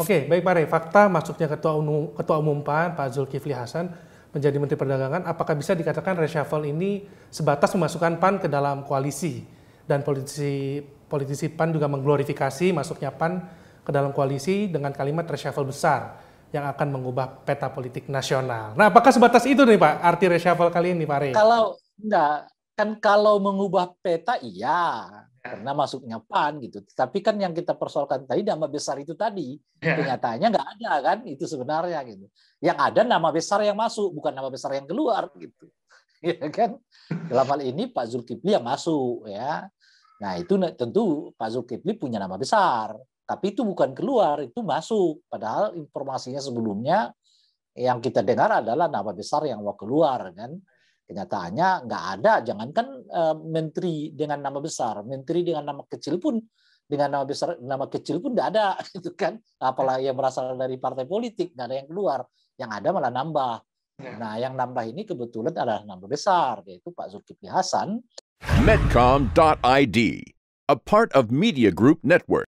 Oke, baik Pak Rey. Fakta masuknya Ketua Umum, Ketua Umum PAN, Pak Zulkifli Hasan, menjadi Menteri Perdagangan, apakah bisa dikatakan reshuffle ini sebatas memasukkan PAN ke dalam koalisi? Dan politisi, politisi PAN juga mengglorifikasi masuknya PAN ke dalam koalisi dengan kalimat reshuffle besar yang akan mengubah peta politik nasional. Nah, apakah sebatas itu nih Pak, arti reshuffle kali ini Pak Rey? Kalau enggak, kan kalau mengubah peta iya karena masuknya PAN gitu. Tapi kan yang kita persoalkan tadi nama besar itu tadi iya. kenyataannya nggak ada kan itu sebenarnya gitu. Yang ada nama besar yang masuk bukan nama besar yang keluar gitu. Ya kan dalam hal ini Pak Zulkifli yang masuk ya. Nah itu tentu Pak Zulkifli punya nama besar, tapi itu bukan keluar itu masuk. Padahal informasinya sebelumnya yang kita dengar adalah nama besar yang mau keluar kan. Kenyataannya nggak ada, jangankan eh, menteri dengan nama besar, menteri dengan nama kecil pun dengan nama besar, nama kecil pun nggak ada, gitu kan? Apalagi yang berasal dari partai politik, nggak ada yang keluar, yang ada malah nambah. Ya. Nah, yang nambah ini kebetulan adalah nama besar, yaitu Pak Zulkifli Hasan. Medcom.id, a part of Media Group Network.